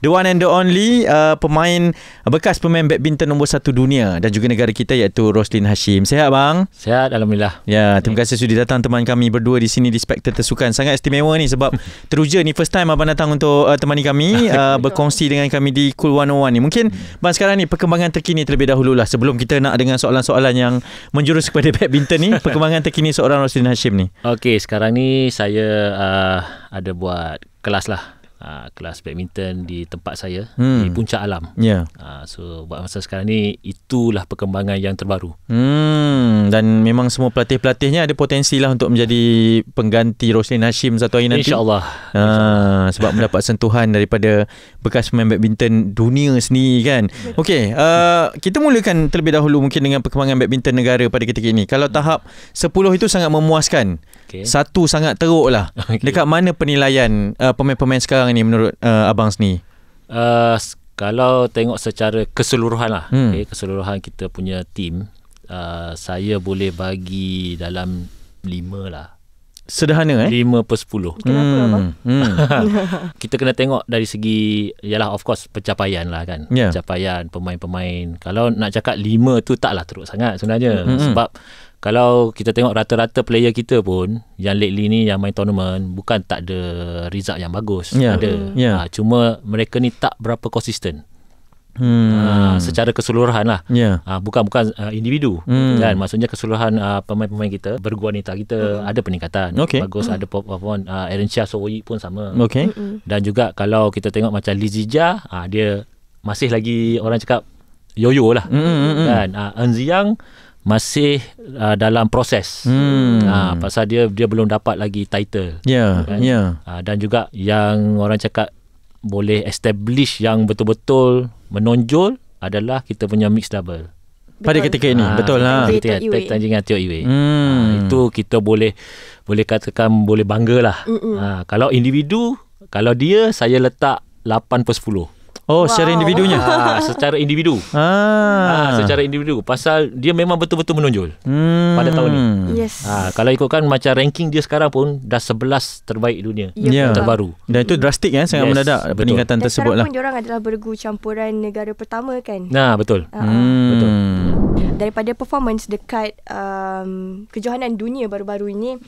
The one and the only uh, pemain bekas pemain badminton nombor satu dunia dan juga negara kita iaitu Roslin Hashim. Sehat bang? Sehat Alhamdulillah. Ya, terima kasih sudah datang teman kami berdua di sini di Spectre Tersukan. Sangat istimewa ni sebab teruja ni first time abang datang untuk uh, temani kami uh, berkongsi dengan kami di Cool 101 ni. Mungkin bang sekarang ni perkembangan terkini terlebih dahulu lah sebelum kita nak dengan soalan-soalan yang menjurus kepada badminton ni. Perkembangan terkini seorang Roslin Hashim ni. Okey, sekarang ni saya uh, ada buat kelas lah uh, kelas badminton di tempat saya hmm. di puncak alam. Yeah. Ya. Uh, so buat masa sekarang ni itulah perkembangan yang terbaru. Hmm. Dan memang semua pelatih-pelatihnya ada potensi lah untuk menjadi pengganti Roslin Hashim satu hari nanti. Insyaallah. Uh, ah, Insya sebab mendapat sentuhan daripada bekas pemain badminton dunia sendiri kan. Okay, uh, ah, kita mulakan terlebih dahulu mungkin dengan perkembangan badminton negara pada ketika ini. Kalau tahap 10 itu sangat memuaskan okay. satu sangat teruk lah okay. dekat mana penilaian uh, pemain-pemain sekarang ni menurut uh, abang sini uh, kalau tengok secara keseluruhan lah hmm. okay, keseluruhan kita punya team uh, saya boleh bagi dalam lima lah sederhana eh 5 per 10 kenapa hmm. hmm. kita kena tengok dari segi ialah of course pencapaian lah kan yeah. pencapaian pemain-pemain kalau nak cakap 5 tu taklah teruk sangat sebenarnya hmm sebab kalau kita tengok rata-rata player kita pun yang lately ni yang main tournament bukan tak ada result yang bagus yeah. ada yeah. Ya. Ha, cuma mereka ni tak berapa konsisten Hmm. Ha, secara keseluruhan lah yeah. Ya. bukan bukan uh, individu hmm. kan maksudnya keseluruhan uh, pemain-pemain kita berguanita kita uh ada peningkatan okay. bagus uh ada pop pop uh, Aaron Shah Sowoyi pun sama okay. uh dan juga kalau kita tengok macam Lee Zija uh, dia masih lagi orang cakap yoyo lah uh-huh. kan uh, Enziang masih uh, dalam proses. Hmm. Uh, pasal dia dia belum dapat lagi title. Ya. Yeah. Kan? Yeah. Ya. Uh, dan juga yang orang cakap boleh establish yang betul-betul menonjol adalah kita punya mix double. Pada ketika ini ha, betul lah ha. tanjingan Tio Iwe. Hmm. Ha, itu kita boleh boleh katakan boleh banggalah. Ha, kalau individu kalau dia saya letak 8 per 10. Oh, wow. secara individunya. Ha, secara individu. Ah. Ha, secara individu. Pasal dia memang betul-betul menonjol hmm. pada tahun ini. Yes. Ha, kalau ikutkan macam ranking dia sekarang pun dah 11 terbaik dunia yeah. Ya, yeah. terbaru. Dan itu drastik kan sangat yes. mendadak betul. peningkatan Dan tersebut lah. Sekarang pun adalah bergu campuran negara pertama kan. Nah, betul. uh Hmm. Betul. Daripada performance dekat um, kejohanan dunia baru-baru ini,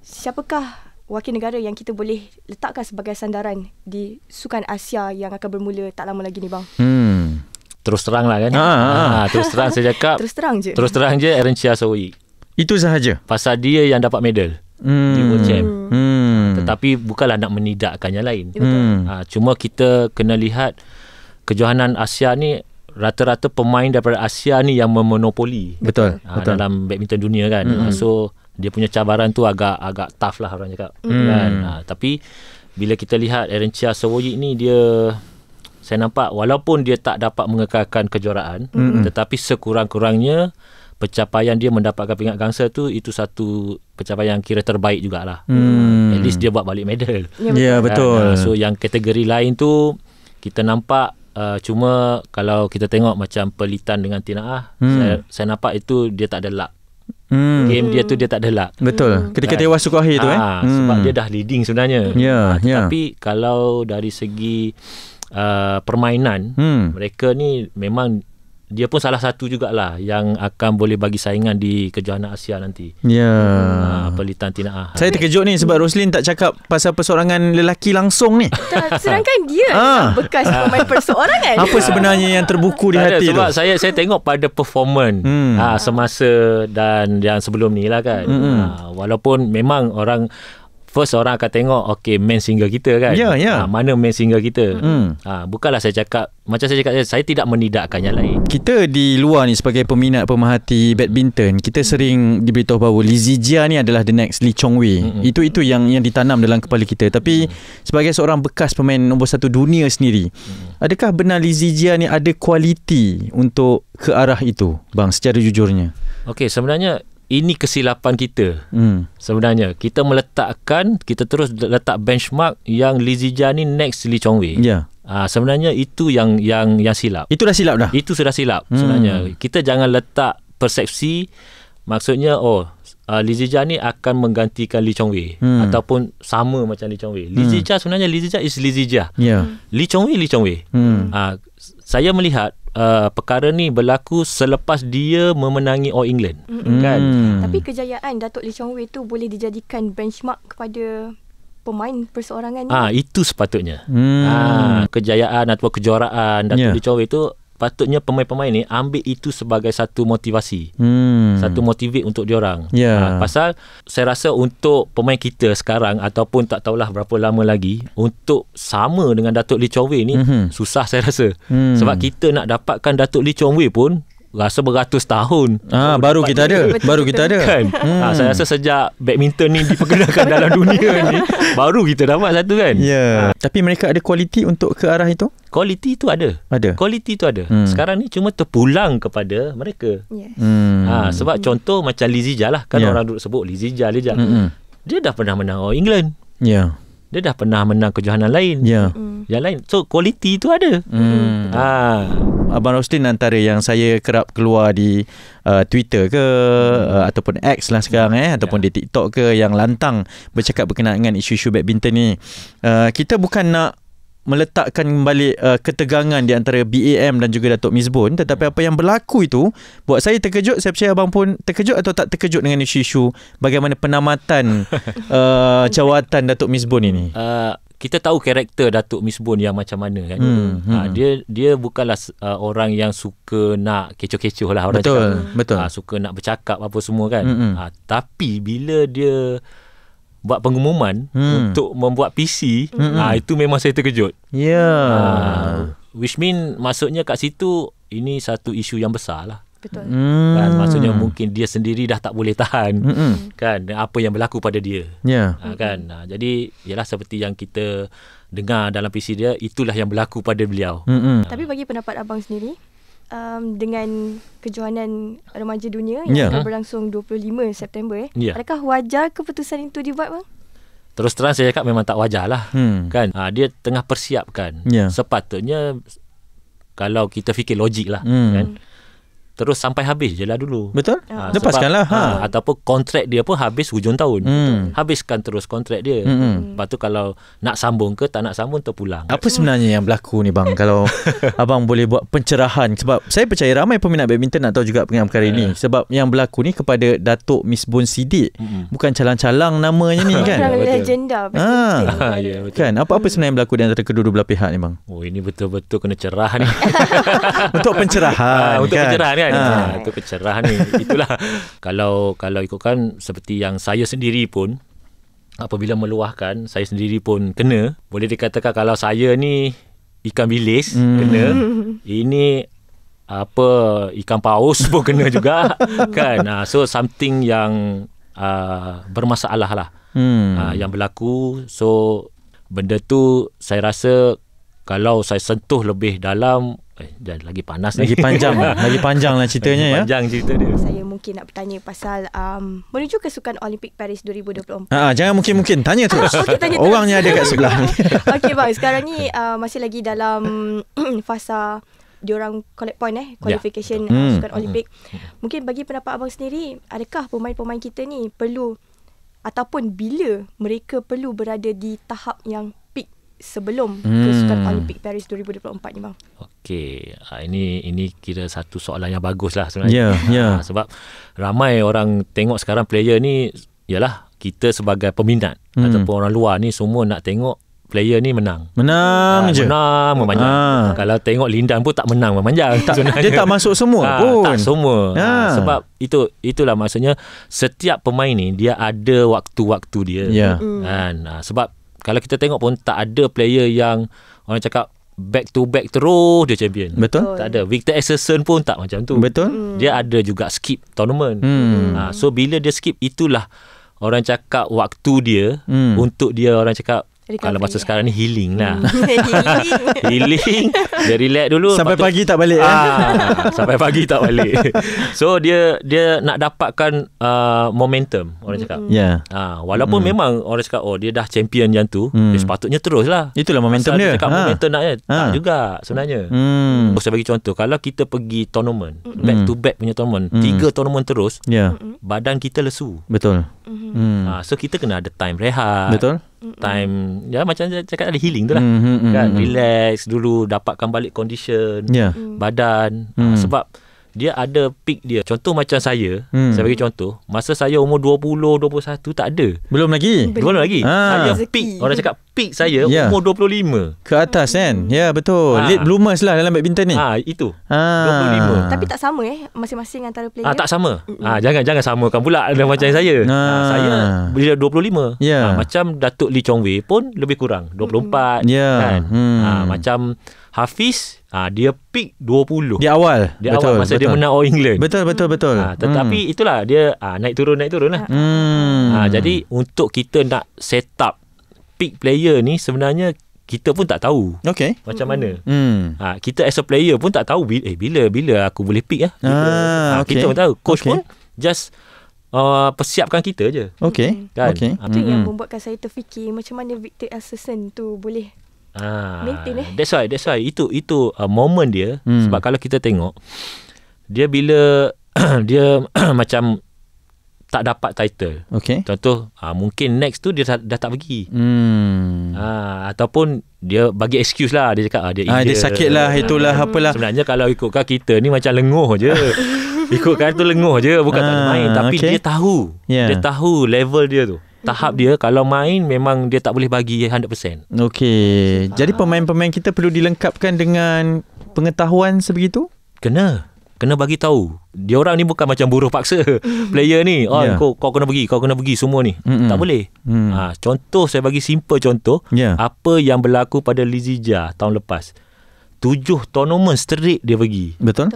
siapakah wakil negara yang kita boleh letakkan sebagai sandaran di Sukan Asia yang akan bermula tak lama lagi ni bang. Hmm. Terus terang lah kan. Ha, ha, terus terang saya cakap. terus terang je. Terus terang je Aaron Chia Sawi. Itu sahaja. Pasal dia yang dapat medal. Hmm. Di World hmm. hmm. Tetapi bukanlah nak menidakkan yang lain. Hmm. Ha, cuma kita kena lihat kejohanan Asia ni rata-rata pemain daripada Asia ni yang memonopoli. Betul. Ha, betul. Dalam badminton dunia kan. Hmm. so dia punya cabaran tu agak agak tough lah orang cakap mm. kan ha, tapi bila kita lihat Aaron Chia Sewoyik ni dia saya nampak walaupun dia tak dapat mengekalkan kejuaraan mm-hmm. tetapi sekurang-kurangnya pencapaian dia mendapatkan pingat gangsa tu itu satu pencapaian yang kira terbaik jugalah mm. at least dia buat balik medal ya yeah, betul kan? ha, so yang kategori lain tu kita nampak Uh, cuma kalau kita tengok macam pelitan dengan tinaah hmm. saya saya nampak itu dia tak ada lak. Hmm. Game dia tu dia tak ada luck. Betul. Hmm. Ketika right. tewas suku akhir tu ha, eh. Sebab hmm. dia dah leading sebenarnya. Ya. Yeah, ha, ya. tapi yeah. kalau dari segi uh, permainan, hmm. mereka ni memang dia pun salah satu jugalah yang akan boleh bagi saingan di Kejohanan Asia nanti. Ya. Yeah. Uh, Pelitan Tina A. Saya terkejut ni sebab Roslin tak cakap pasal persorangan lelaki langsung ni. Sedangkan dia ah. bekas ah. pemain persorangan. Apa sebenarnya yang terbuku di hati tak tu? Sebab saya saya tengok pada performance hmm. uh, semasa dan yang sebelum ni lah kan. Hmm. Uh, walaupun memang orang first orang akan tengok okay main single kita kan yeah, ya, ya. yeah. Ha, mana main single kita mm. ha, bukanlah saya cakap macam saya cakap saya tidak menidakkan yang lain kita di luar ni sebagai peminat pemerhati badminton kita sering diberitahu bahawa Lizzie Jia ni adalah the next Li Chong Wei mm-hmm. itu itu yang yang ditanam dalam kepala kita tapi mm. sebagai seorang bekas pemain nombor satu dunia sendiri mm. adakah benar Lizzie Jia ni ada kualiti untuk ke arah itu bang secara jujurnya Okay, sebenarnya ini kesilapan kita hmm. sebenarnya kita meletakkan kita terus letak benchmark yang Lizija ni next Lee Chong Wei yeah. Ya. ha, sebenarnya itu yang yang yang silap. Itu dah silap dah. Itu sudah silap hmm. sebenarnya. Kita jangan letak persepsi maksudnya oh uh, Li Zijia ni akan menggantikan Li Chongwei hmm. ataupun sama macam Li Chongwei. Li hmm. Zijia sebenarnya Li Zijia is Li Zijia. Ya. Yeah. Li Chongwei Li Chongwei. Hmm. Ha, saya melihat uh, perkara ni berlaku selepas dia memenangi All England mm kan mm. tapi kejayaan Datuk Lee Chong Wei tu boleh dijadikan benchmark kepada pemain perseorangan ni ah itu sepatutnya mm. ah kejayaan atau kejuaraan Datuk yeah. Lee Chong Wei tu patutnya pemain-pemain ni ambil itu sebagai satu motivasi. Hmm. Satu motivate untuk diorang. Yeah. Ha, pasal saya rasa untuk pemain kita sekarang ataupun tak tahulah berapa lama lagi untuk sama dengan Datuk Lee Chong Wei ni mm-hmm. susah saya rasa. Hmm. Sebab kita nak dapatkan Datuk Lee Chong Wei pun rasa beratus tahun ha, ah, so, baru kita ada betul-betul. baru kita ada kan hmm. ha, saya rasa sejak badminton ni diperkenalkan dalam dunia ni baru kita dapat satu kan ya yeah. ha. tapi mereka ada kualiti untuk ke arah itu kualiti tu ada ada kualiti tu ada hmm. sekarang ni cuma terpulang kepada mereka yes. hmm. ha, sebab hmm. contoh macam Lizija lah kan yeah. orang duduk sebut Lizija Lizija hmm. dia dah pernah menang All England ya yeah. dia dah pernah menang kejohanan lain ya yeah. hmm. yang lain so kualiti tu ada hmm. ha hmm. Abang Roslin antara yang saya kerap keluar di uh, Twitter ke hmm. uh, ataupun X lah sekarang eh ataupun yeah. di TikTok ke yang lantang bercakap berkenaan dengan isu-isu badminton ni. Uh, kita bukan nak meletakkan kembali uh, ketegangan di antara BAM dan juga Datuk Mizbun tetapi apa yang berlaku itu buat saya terkejut saya percaya abang pun terkejut atau tak terkejut dengan isu-isu bagaimana penamatan uh, jawatan Datuk Mizbun ini uh, kita tahu karakter Datuk Miss Boon yang macam mana kan. Hmm, ha, hmm. Ha, dia dia bukanlah uh, orang yang suka nak kecoh-kecoh lah orang betul, cakap. betul. Ha, suka nak bercakap apa semua kan. Hmm, hmm. Ha, tapi bila dia buat pengumuman hmm. untuk membuat PC, hmm, hmm. Ha, itu memang saya terkejut. Ya. Yeah. Ha, which mean maksudnya kat situ ini satu isu yang besar lah. Betul. Hmm. Kan maksudnya mungkin dia sendiri dah tak boleh tahan. Hmm. Kan apa yang berlaku pada dia. Ya. Yeah. Ha, kan. Ha, jadi ialah seperti yang kita dengar dalam PC dia itulah yang berlaku pada beliau. Hmm. Tapi bagi pendapat abang sendiri um, dengan kejohanan remaja dunia yang yeah. akan berlangsung 25 September yeah. Ya. adakah wajar keputusan itu dibuat bang? Terus terang saya cakap memang tak wajar lah. Hmm. Kan? Ha, dia tengah persiapkan. Yeah. Sepatutnya kalau kita fikir logik lah. Hmm. Kan? terus sampai habis je lah dulu. Betul. Ha, Lepaskan lah. Ha. Ha, ataupun kontrak dia pun habis hujung tahun. Hmm. Habiskan terus kontrak dia. Hmm, hmm. Lepas tu kalau nak sambung ke tak nak sambung pulang. Apa sebenarnya yang berlaku ni bang? kalau abang boleh buat pencerahan. Sebab saya percaya ramai peminat badminton nak tahu juga pengam kali yeah. ni. Ha. Sebab yang berlaku ni kepada Datuk Miss Bun Sidik. Hmm. Bukan calang-calang namanya ni kan? Ya, Legenda. Ha. ha. ya, betul. Kan? Apa-apa sebenarnya yang berlaku di antara kedua-dua belah pihak ni bang? Oh ini betul-betul kena cerah ni. untuk pencerahan. Ha, untuk kan? pencerahan kan? kan ha. ha itu pencerahan ni itulah kalau kalau ikutkan seperti yang saya sendiri pun apabila meluahkan saya sendiri pun kena boleh dikatakan kalau saya ni ikan bilis hmm. kena ini apa ikan paus pun kena juga kan ha, so something yang uh, bermasalah lah hmm. uh, yang berlaku so benda tu saya rasa kalau saya sentuh lebih dalam eh, dan lagi panas lagi ni. panjang lah. lagi panjang lah ceritanya lagi ya cerita dia saya mungkin nak bertanya pasal um, menuju ke sukan Olympic Paris 2024 ah, ah, jangan mungkin-mungkin tanya terus ah, okay, tanya orangnya ada kat sebelah ni okey bang sekarang ni uh, masih lagi dalam fasa diorang collect point eh ya, qualification yeah. uh, sukan mm. Olympic hmm, hmm. mungkin bagi pendapat abang sendiri adakah pemain-pemain kita ni perlu ataupun bila mereka perlu berada di tahap yang sebelum hmm. ke Olympic Paris 2024 ni bang. Okey, ha, ini ini kira satu soalan yang lah sebenarnya. yeah, ya, yeah. ha, sebab ramai orang tengok sekarang player ni ialah kita sebagai peminat hmm. ataupun orang luar ni semua nak tengok player ni menang. Menang ha, je. Menang memanjang. Ha. Kalau tengok Lindan pun tak menang memanjang. Eh, tak, dia tak masuk semua ha, pun. Tak semua. Ha. Ha, sebab itu itulah maksudnya setiap pemain ni dia ada waktu-waktu dia. Yeah. Mm. Ha, sebab kalau kita tengok pun tak ada player yang orang cakap back to back terus dia champion. Betul? Tak ada. Victor Axelsen pun tak macam tu. Betul? Hmm. Dia ada juga skip tournament. Hmm. Ha, so bila dia skip itulah orang cakap waktu dia hmm. untuk dia orang cakap Recovery. Kalau masa sekarang ni healing lah. Hmm. healing. dia relax dulu. Sampai patut, pagi tak balik. Eh. Ah, sampai pagi tak balik. So dia dia nak dapatkan uh, momentum orang cakap. Hmm. Ya. Yeah. Ah, walaupun mm. memang orang cakap oh dia dah champion yang tu. Mm. Dia sepatutnya terus lah. Itulah momentum Asal dia. dia cakap ha. momentum nak eh, ha. Tak juga sebenarnya. Mm. Oh, saya bagi contoh. Kalau kita pergi tournament. Mm. Back to hmm. back punya tournament. Mm. Tiga tournament terus. Ya. Yeah. Badan kita lesu. Betul. Mm. Ah, so kita kena ada time rehat. Betul time mm-hmm. ya macam saya cakap ada healing tu lah mm-hmm, mm-hmm kan mm-hmm. relax dulu dapatkan balik condition yeah. mm. badan ha, mm. Uh, sebab dia ada peak dia contoh macam saya mm. saya bagi contoh masa saya umur 20 21 tak ada belum lagi belum, belum lagi ha. saya peak orang cakap peak saya yeah. umur 25 ke atas kan hmm. ya yeah, betul ha. late bloomers lah dalam badminton ni ha itu ha. Ah. 25 tapi tak sama eh masing-masing antara player ha, tak sama ha, jangan jangan samakan pula dengan ha. macam saya ha. saya bila 25 yeah. ha, macam datuk lee chong wei pun lebih kurang 24 yeah. kan hmm. ha, macam hafiz ha, dia peak 20 di awal di awal betul, masa betul. dia menang all england betul betul betul ha, tetapi hmm. itulah dia ha, naik turun naik turun lah. hmm ha, jadi untuk kita nak set up Pick player ni sebenarnya kita pun tak tahu okay. macam mana. Mm. Ha, kita as a player pun tak tahu eh, bila bila aku boleh pick ya. ah, ha, okay. Kita pun tahu. Coach okay. pun just uh, persiapkan kita je. Okay. Hmm. Kan? Okay. Ha, Itu yang kan? membuatkan saya terfikir macam mana Victor Assassin tu boleh ha, maintain eh. That's why, that's why. Itu itu uh, moment dia. Mm. Sebab kalau kita tengok, dia bila dia macam tak dapat title. Okay. Contoh uh, mungkin next tu dia dah, dah tak pergi. Hmm. Uh, ataupun dia bagi excuse lah dia cakap uh, dia, ah, dia sakit lah itulah hmm. apalah. Sebenarnya kalau ikutkan kita ni macam lenguh je. ikutkan tu lenguh je bukan ah, tak main tapi okay. dia tahu. Yeah. Dia tahu level dia tu. Tahap dia kalau main memang dia tak boleh bagi 100%. Okey. Jadi pemain-pemain kita perlu dilengkapkan dengan pengetahuan sebegitu? Kena kena bagi tahu dia orang ni bukan macam buruh paksa player ni oh yeah. kau kau kena pergi kau kena pergi semua ni Mm-mm. tak boleh mm. ha, contoh saya bagi simple contoh yeah. apa yang berlaku pada Lizija tahun lepas tujuh tournament straight dia pergi betul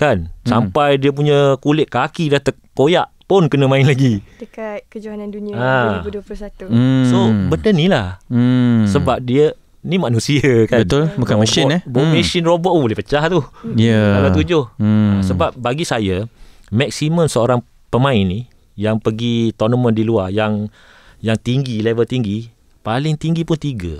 kan mm. sampai dia punya kulit kaki dah terkoyak pun kena main lagi dekat kejohanan dunia ha. 2021 mm. so benda ni lah mm. sebab dia ni manusia kan betul bukan mesin eh Bukan hmm. mesin robot oh, boleh pecah tu ya kalau tujuh hmm. sebab bagi saya maksimum seorang pemain ni yang pergi tournament di luar yang yang tinggi level tinggi paling tinggi pun tiga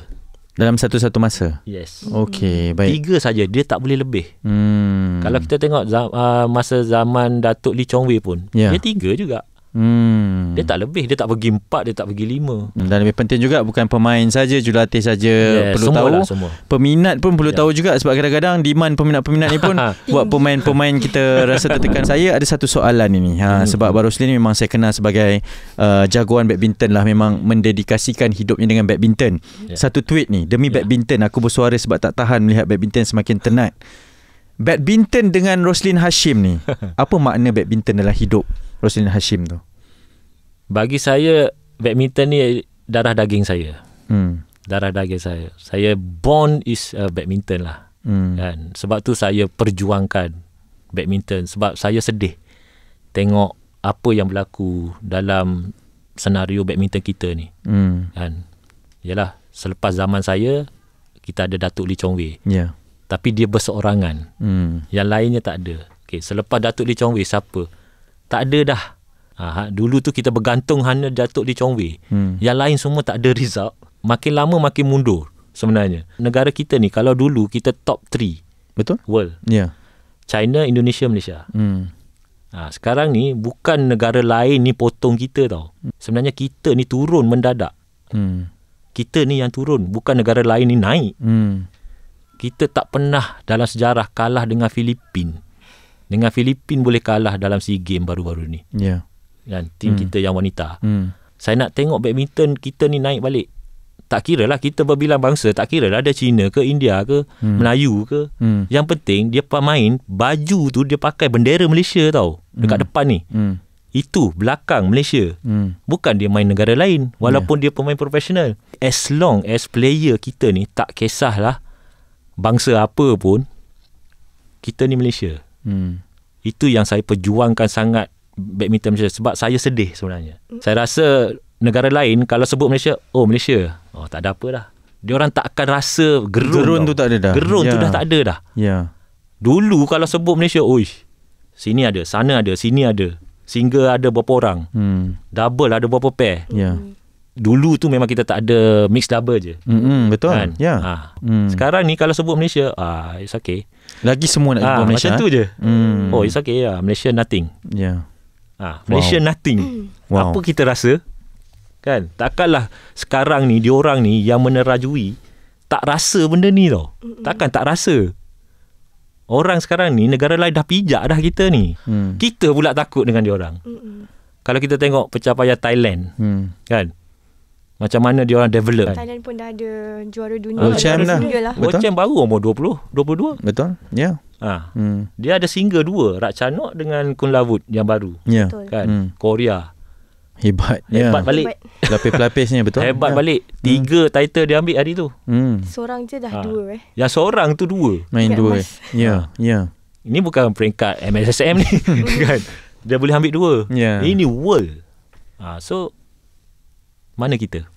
dalam satu-satu masa yes Okay, baik tiga saja dia tak boleh lebih hmm. kalau kita tengok uh, masa zaman Datuk Lee Chong Wei pun ya. dia tiga juga Hmm. Dia tak lebih, dia tak pergi empat, dia tak pergi lima. Hmm, dan lebih penting juga bukan pemain saja, jurulatih saja yeah, perlu semua tahu. Lah, semua. Peminat pun perlu yeah. tahu juga sebab kadang-kadang demand peminat-peminat ni pun buat pemain-pemain kita rasa tertekan. saya ada satu soalan ini. Ha hmm. sebab baru sekali memang saya kenal sebagai uh, jagoan badminton lah memang mendedikasikan hidupnya dengan badminton. Yeah. Satu tweet ni, demi yeah. badminton aku bersuara sebab tak tahan melihat badminton semakin tenat. Badminton dengan Roslin Hashim ni Apa makna badminton dalam hidup Roslin Hashim tu? Bagi saya badminton ni darah daging saya. Hmm. Darah daging saya. Saya born is uh, badminton lah. Hmm. Kan? Sebab tu saya perjuangkan badminton sebab saya sedih tengok apa yang berlaku dalam senario badminton kita ni. Hmm. Kan? Yalah, selepas zaman saya kita ada Datuk Lee Chong Wei. Ya. Yeah. Tapi dia berseorangan. Hmm. Yang lainnya tak ada. Okey, selepas Datuk Lee Chong Wei siapa? tak ada dah. Ha, ha, dulu tu kita bergantung hanya jatuh di Chong Wei. Hmm. Yang lain semua tak ada result. Makin lama makin mundur sebenarnya. Negara kita ni kalau dulu kita top 3. Betul? World. Yeah. China, Indonesia, Malaysia. Hmm. Ha, sekarang ni bukan negara lain ni potong kita tau. Sebenarnya kita ni turun mendadak. Hmm. Kita ni yang turun. Bukan negara lain ni naik. Hmm. Kita tak pernah dalam sejarah kalah dengan Filipina dengan Filipin boleh kalah dalam SEA Games baru-baru ni. Ya. Yeah. Dan tim hmm. kita yang wanita. Hmm. Saya nak tengok badminton kita ni naik balik. Tak kira lah kita berbilang bangsa, tak kira lah ada Cina ke India ke hmm. Melayu ke. Hmm. Yang penting dia pemain baju tu dia pakai bendera Malaysia tau dekat hmm. depan ni. Hmm. Itu belakang Malaysia. Hmm. Bukan dia main negara lain walaupun yeah. dia pemain profesional. As long as player kita ni tak kisahlah bangsa apa pun kita ni Malaysia. Hmm. Itu yang saya perjuangkan sangat badminton Malaysia sebab saya sedih sebenarnya. Hmm. Saya rasa negara lain kalau sebut Malaysia, oh Malaysia. Oh tak ada apa dah. Diorang tak akan rasa gerun. Gerun tau. tu tak ada dah. Gerun yeah. tu ya. dah tak ada dah. Ya. Yeah. Dulu kalau sebut Malaysia, oi. Sini ada, sana ada, sini ada. Single ada berapa orang? Hmm. Double ada berapa pair? Ya. Yeah. Hmm dulu tu memang kita tak ada mixed double je. Hmm betul. Kan? Ya. Yeah. Ha. Mm. Sekarang ni kalau sebut Malaysia, ah it's okay. Lagi semua nak ha, jumpa Malaysia. Macam tu eh? je. Mm. Oh it's okay ya. Yeah. Malaysia nothing. Ya. Yeah. Ah ha, Malaysia nothing. Wow. Apa kita rasa? Kan? Takkanlah sekarang ni diorang ni yang menerajui tak rasa benda ni tau. Takkan tak rasa. Orang sekarang ni negara lain dah pijak dah kita ni. Mm. Kita pula takut dengan diorang. Mm. Kalau kita tengok pencapaian Thailand. Mm. Kan? macam mana dia orang develop kan? pun dah ada juara dunia world oh, champ lah. world lah. oh, champ baru umur 20 22 betul ya yeah. Ha. Hmm. Dia ada single dua Rakchanok dengan Kun Lavut Yang baru yeah. Ya. kan? Hmm. Korea Hebat yeah. Hebat balik lapis ni, betul Hebat yeah. balik hmm. Tiga hmm. title dia ambil hari tu hmm. Seorang je dah ha. dua eh. Yang seorang tu dua Main dua Ya ha. ya. Ini bukan peringkat MSSM ni kan? Dia boleh ambil dua yeah. Ini world ha. So mana kita